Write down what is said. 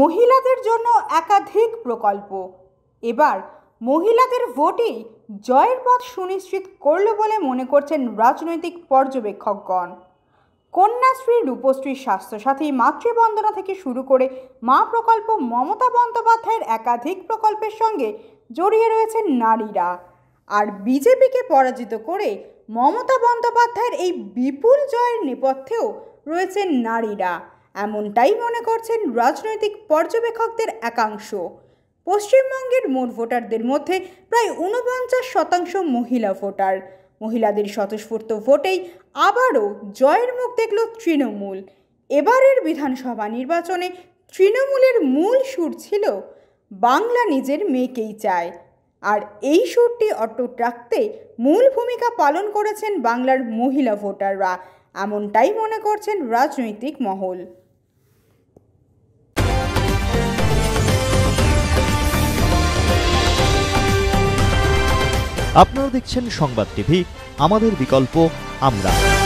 মহিলাদের জন্য একাধিক প্রকল্প এবার মহিলাদের ভোটেই জয়ের পথ সুনিশ্চিত করল বলে মনে করছেন রাজনৈতিক পর্যবেক্ষকগণ কন্যাশ্রী রূপশ্রী স্বাস্থ্যসাথী মাতৃবন্দনা থেকে শুরু করে মা প্রকল্প মমতা বন্দ্যোপাধ্যায়ের একাধিক প্রকল্পের সঙ্গে জড়িয়ে রয়েছেন নারীরা আর বিজেপিকে পরাজিত করে মমতা বন্দ্যোপাধ্যায়ের এই বিপুল জয়ের নেপথ্যেও রয়েছেন নারীরা এমনটাই মনে করছেন রাজনৈতিক পর্যবেক্ষকদের একাংশ পশ্চিমবঙ্গের মোট ভোটারদের মধ্যে প্রায় ঊনপঞ্চাশ শতাংশ মহিলা ভোটার মহিলাদের স্বতঃস্ফূর্ত ভোটেই আবারও জয়ের মুখ দেখল তৃণমূল এবারের বিধানসভা নির্বাচনে তৃণমূলের মূল সুর ছিল বাংলা নিজের মেয়েকেই চায় আর এই সুরটি অটুট রাখতে মূল ভূমিকা পালন করেছেন বাংলার মহিলা ভোটাররা এমনটাই মনে করছেন রাজনৈতিক মহল আপনারা দেখছেন সংবাদ টিভি আমাদের বিকল্প আমরা